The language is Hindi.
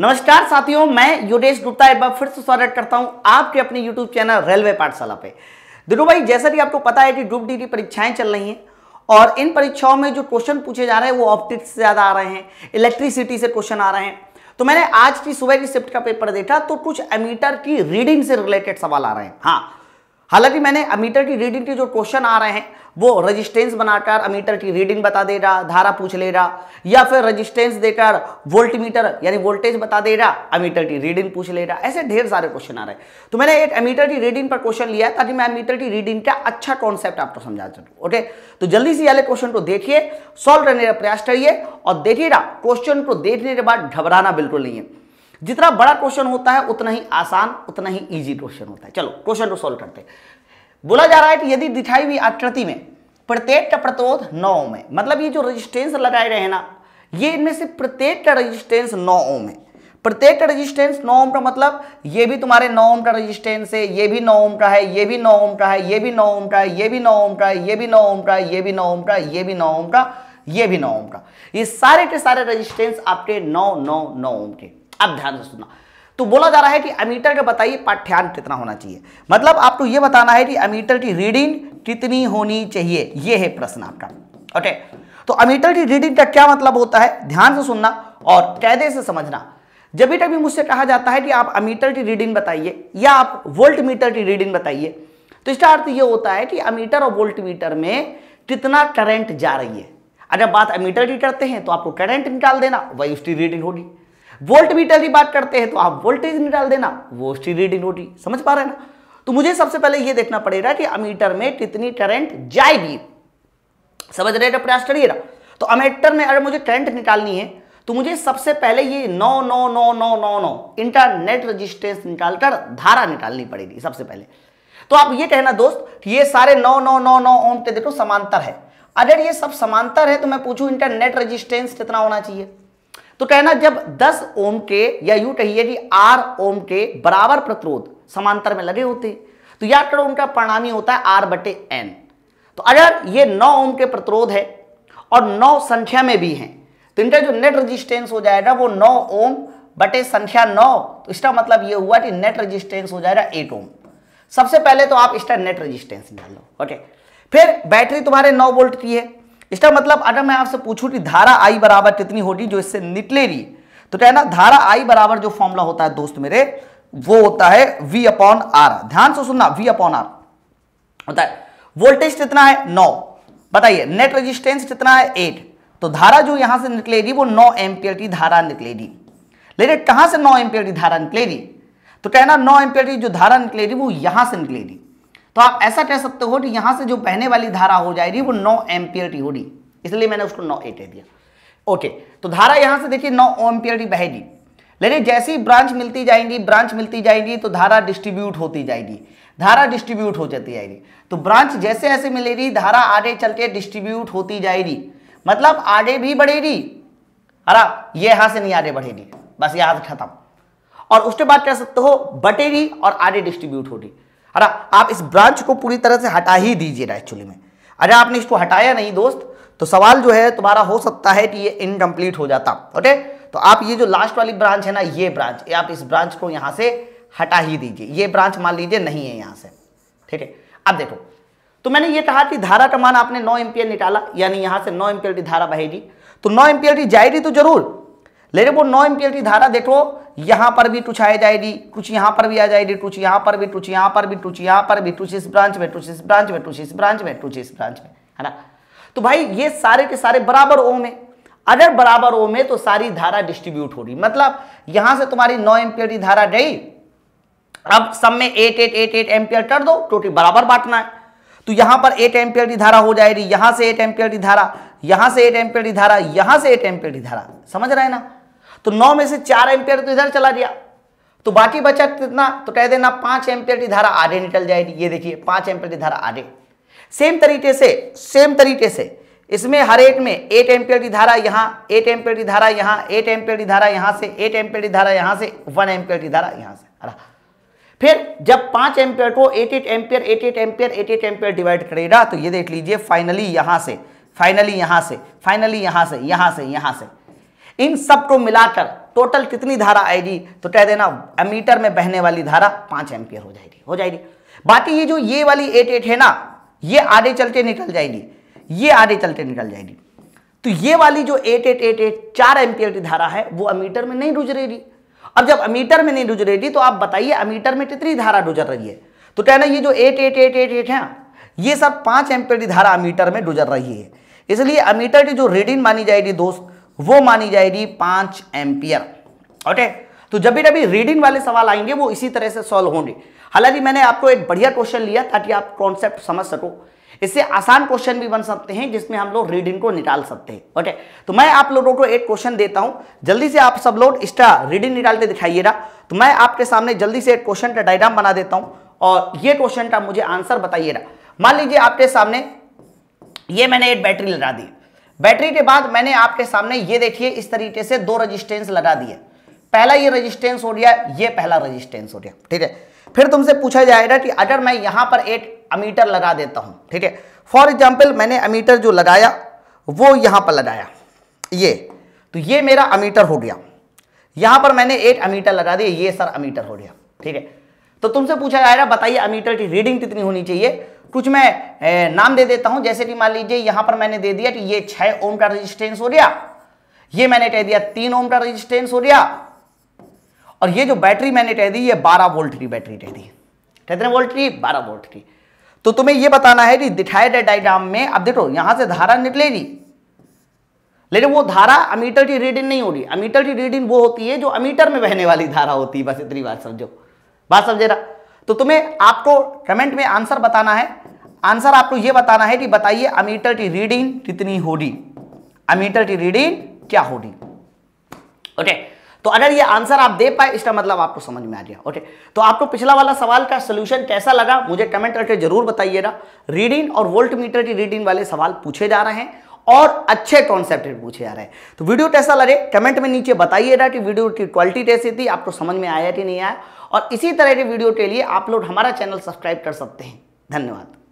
नमस्कार साथियों मैं योगेश गुप्ता एक बार फिर से स्वागत करता हूं आपके अपने यूट्यूब चैनल रेलवे पाठशाला पे दिनो भाई जैसा कि आपको पता है कि ग्रुप डी की परीक्षाएं चल रही हैं और इन परीक्षाओं में जो क्वेश्चन पूछे जा रहे हैं वो ऑप्टिक्स से ज़्यादा आ रहे हैं इलेक्ट्रिसिटी से क्वेश्चन आ रहे हैं तो मैंने आज की सुबह की शिफ्ट का पेपर देखा तो कुछ एमीटर की रीडिंग से रिलेटेड सवाल आ रहे हैं हाँ हालांकि मैंने अमीटर की रीडिंग के जो क्वेश्चन आ रहे हैं वो रेजिस्टेंस बनाकर अमीटर की रीडिंग बता दे रहा धारा पूछ ले रहा या फिर रेजिस्टेंस देकर वोल्टमीटर यानी वोल्टेज बता दे रहा अमीटर की रीडिंग पूछ ले रहा ऐसे ढेर सारे क्वेश्चन आ रहे हैं तो मैंने एक अमीटर की रीडिंग पर क्वेश्चन लिया ताकि मैं अमीटर की रीडिंग का अच्छा कॉन्सेप्ट आपको समझा सकूँ ओके तो जल्दी से वाले क्वेश्चन को देखिए सॉल्व करने का प्रयास करिए और देखिएगा क्वेश्चन को देखने के बाद घबराना बिल्कुल नहीं है जितना बड़ा क्वेश्चन होता है उतना ही आसान उतना ही इजी क्वेश्चन होता है चलो क्वेश्चन को सोल्व करते बोला जा रहा है कि यदि दिखाई हुई आकृति में प्रत्येक का प्रतिरोध नौ ओम है मतलब ये जो रजिस्टेंस लगाए रहे ना ये इनमें से प्रत्येक का रजिस्टेंस नौ ओम है प्रत्येक का रजिस्टेंस नौ ओम का मतलब ये भी तुम्हारे नौ ओम का रजिस्टेंस है ये भी नौ ओम का है ये भी नौ ओम का है ये भी नौ ओम का है ये भी नौ ओम का है ये भी नौ ओम का है ये भी नौ ओम का ये भी नौ ओम का ये भी नौ ओम का ये सारे के सारे रजिस्टेंस आपके नौ नौ नौ ओम के अब ध्यान से सुनना तो बोला जा रहा है कि अमीटर का बताइए पाठ्यांक कितना होना चाहिए मतलब आपको तो ये बताना है कि अमीटर की रीडिंग कितनी होनी चाहिए यह है प्रश्न आपका ओके तो अमीटर की रीडिंग का क्या मतलब होता है ध्यान से सुनना और कैदे से समझना जब भी कभी मुझसे कहा जाता है कि आप अमीटर की रीडिंग बताइए या आप वोल्ट मीटर की रीडिंग बताइए तो इसका अर्थ यह होता है कि अमीटर और वोल्ट मीटर में कितना करंट जा रही है अगर बात अमीटर की करते हैं तो आपको करंट निकाल देना वही उसकी रीडिंग होगी वोल्ट मीटर की बात करते हैं तो आप वोल्टेज निकाल देना वो उसकी रीडिंग होगी समझ पा रहे हैं ना तो मुझे सबसे पहले यह देखना पड़ेगा कि अमीटर में कितनी करंट जाएगी समझ रहे का प्रयास करिएगा तो अमीटर में अगर मुझे करंट निकालनी है तो मुझे सबसे पहले ये नौ नौ नौ नौ नौ नौ इंटरनेट रजिस्टेंस निकालकर धारा निकालनी पड़ेगी सबसे पहले तो आप ये कहना दोस्त ये सारे नौ नौ नौ नौ ओम के देखो समांतर है अगर ये सब समांतर है तो मैं पूछूं इंटरनेट रजिस्टेंस कितना होना चाहिए तो कहना जब 10 ओम के या यू कहिए कि आर ओम के बराबर प्रतिरोध समांतर में लगे होते तो याद करो उनका परिणामी होता है आर बटे एन तो अगर ये 9 ओम के प्रतिरोध है और 9 संख्या में भी हैं तो इनका जो नेट रजिस्टेंस हो जाएगा वो 9 ओम बटे संख्या 9 तो इसका मतलब ये हुआ कि नेट रजिस्टेंस हो जाएगा एट ओम सबसे पहले तो आप इसका नेट रजिस्टेंस निकाल लो ओके फिर बैटरी तुम्हारे नौ वोल्ट की है इसका मतलब अगर मैं आपसे पूछूं कि धारा आई बराबर कितनी होगी जो इससे निकलेगी तो क्या है ना धारा आई बराबर जो फॉर्मूला होता है दोस्त मेरे वो होता है वी अपॉन आर ध्यान से सुनना वी अपॉन आर होता है वोल्टेज कितना है नौ बताइए नेट रेजिस्टेंस कितना है एट तो धारा जो यहां से निकलेगी वो नौ एम्पियर की धारा निकलेगी लेकिन कहां से नौ एम्पियर की धारा निकलेगी तो कहना नौ एम्पियर की जो धारा निकलेगी वो यहां से निकलेगी तो आप ऐसा कह सकते हो कि यहां से जो बहने वाली धारा हो जाएगी वो नौ एम्पियर की होगी इसलिए मैंने उसको नौ ए कह दिया ओके तो धारा यहां से देखिए नौ एम्पियर की बहेगी लेकिन जैसी ब्रांच मिलती जाएंगी ब्रांच मिलती जाएगी तो धारा डिस्ट्रीब्यूट होती जाएगी धारा डिस्ट्रीब्यूट हो जाती जाएगी तो ब्रांच जैसे ऐसे मिलेगी धारा आगे चल के डिस्ट्रीब्यूट होती जाएगी मतलब आगे भी बढ़ेगी अरे ये यहां से नहीं आगे बढ़ेगी बस याद खत्म और उसके बाद कह सकते हो बटेगी और आगे डिस्ट्रीब्यूट होगी अरे आप इस ब्रांच को पूरी तरह से हटा ही दीजिए ना एक्चुअली में अरे आपने इसको हटाया नहीं दोस्त तो सवाल जो है तुम्हारा हो सकता है कि ये इनकम्प्लीट हो जाता ओके तो आप ये जो लास्ट वाली ब्रांच है ना ये ब्रांच ये आप इस ब्रांच को यहाँ से हटा ही दीजिए ये ब्रांच मान लीजिए नहीं है यहाँ से ठीक है अब देखो तो मैंने ये कहा कि धारा का मान आपने नौ एम्पियर निकाला यानी यहाँ से नौ एम्पियर की धारा बहेगी तो नौ एम्पियर की जाएगी तो जरूर लेकिन वो नौ एम्पियर की धारा देखो यहां पर भी टुच आ जाएगी कुछ यहां पर भी आ जाएगी टुच यहां पर भी टुच यहां पर भी टुच यहां पर भी टुच इस ब्रांच में टुच इस ब्रांच में टुच इस ब्रांच में टुच इस ब्रांच में है ना तो भाई ये सारे के सारे बराबर ओम है अगर बराबर ओम है तो सारी धारा डिस्ट्रीब्यूट हो रही मतलब यहां से तुम्हारी नौ एम्पियर की धारा गई अब सब में eight eight eight eight ampere कर दो टोटल बराबर बांटना है तो यहां पर एट एम्पियर की धारा हो जाएगी यहां से एट एम्पियर की धारा यहां से एट एम्पियर की धारा यहां से एट एम्पियर की धारा समझ रहे हैं ना तो नौ में से चार एम्पियर तो इधर चला गया तो बाकी बचा कितना तो कह देना पांच एम्पियर की धारा आधे निकल जाएगी ये देखिए पांच एम्पियर की धारा आधे सेम तरीके से सेम तरीके से इसमें हर एक में एट एम्पियर की धारा यहां एट एम्पियर की धारा यहां एट एम्पियर की धारा यहां से एट एम्पियर की धारा यहां से वन एम्पियर की धारा यहां से फिर जब पांच एम्पियर को eight eight ampere eight eight ampere eight eight ampere divide करेगा तो ये देख लीजिए फाइनली यहां से फाइनली यहां से फाइनली यहां से यहां से यहां से इन सब को मिलाकर टोटल कितनी धारा आएगी तो कह देना अमीटर में बहने वाली धारा पांच एम्पियर हो जाएगी हो जाएगी बाकी ये जो ये वाली एट एट है ना ये आगे चलते निकल जाएगी ये आगे चलते निकल जाएगी तो ये वाली जो एट एट एट एट चार एम्पियर की धारा है वो अमीटर में नहीं गुजरेगी अब जब अमीटर में नहीं गुजरेगी तो आप बताइए अमीटर में कितनी धारा गुजर रही है तो कहना ये जो eight eight eight eight eight है ये सब पांच एम्पियर की धारा अमीटर में गुजर रही है इसलिए अमीटर की जो रीडिंग मानी जाएगी दोस्त वो मानी जाएगी पांच एम्पियर ओके तो जब भी कभी रीडिंग वाले सवाल आएंगे वो इसी तरह से सॉल्व होंगे हालांकि मैंने आपको एक बढ़िया क्वेश्चन लिया ताकि आप कॉन्सेप्ट समझ सको इससे आसान क्वेश्चन भी बन सकते हैं जिसमें हम लोग रीडिंग को निकाल सकते हैं ओके तो मैं आप लोगों को एक क्वेश्चन देता हूं जल्दी से आप सब लोग इसका रीडिंग निकालते दिखाइएगा तो मैं आपके सामने जल्दी से एक क्वेश्चन का डायग्राम बना देता हूं और ये क्वेश्चन का मुझे आंसर बताइएगा मान लीजिए आपके सामने ये मैंने एक बैटरी लगा दी बैटरी के बाद मैंने आपके सामने ये देखिए इस तरीके से दो रजिस्टेंस लगा दिए पहला ये रजिस्टेंस हो गया ये पहला रजिस्टेंस हो गया ठीक है फिर तुमसे पूछा जाएगा कि अगर मैं यहां पर एक अमीटर लगा देता हूं ठीक है फॉर एग्जाम्पल मैंने अमीटर जो लगाया वो यहां पर लगाया ये तो ये मेरा अमीटर हो गया यहां पर मैंने एक अमीटर लगा दिया ये सर अमीटर हो गया ठीक है तो तुमसे पूछा जा रहा बताइए अमीटर की रीडिंग कितनी होनी चाहिए कुछ मैं ए, नाम दे देता हूं जैसे कि मान लीजिए यहां पर मैंने दे दिया कि ये छह ओम का रेजिस्टेंस हो गया ये मैंने कह दिया तीन ओम का रेजिस्टेंस हो गया और ये जो बैटरी मैंने कह दी ये बारह वोल्ट की बैटरी कह दी कितने वोल्ट की बारह वोल्ट की तो तुम्हें यह बताना है कि दिखाए गए डायग्राम में अब देखो यहां से धारा निकलेगी लेकिन वो धारा अमीटर की रीडिंग नहीं होगी अमीटर की रीडिंग वो होती है जो अमीटर में बहने वाली धारा होती है बस इतनी बात समझो बात समझे ना तो तुम्हें आपको कमेंट में आंसर बताना है आंसर आपको यह बताना है कि बताइए अमीटर की रीडिंग कितनी होगी अमीटर की रीडिंग क्या होगी ओके तो अगर ये आंसर आप दे पाए इसका मतलब आपको समझ में आ गया ओके तो आपको पिछला वाला सवाल का सोल्यूशन कैसा लगा मुझे कमेंट करके जरूर बताइएगा रीडिंग और वोल्ट मीटर की रीडिंग वाले सवाल पूछे जा रहे हैं और अच्छे कॉन्सेप्ट पूछे जा रहे हैं तो वीडियो कैसा लगे कमेंट में नीचे बताइएगा कि वीडियो की क्वालिटी कैसी थी आपको समझ में आया कि नहीं आया और इसी तरह के वीडियो के लिए आप लोग हमारा चैनल सब्सक्राइब कर सकते हैं धन्यवाद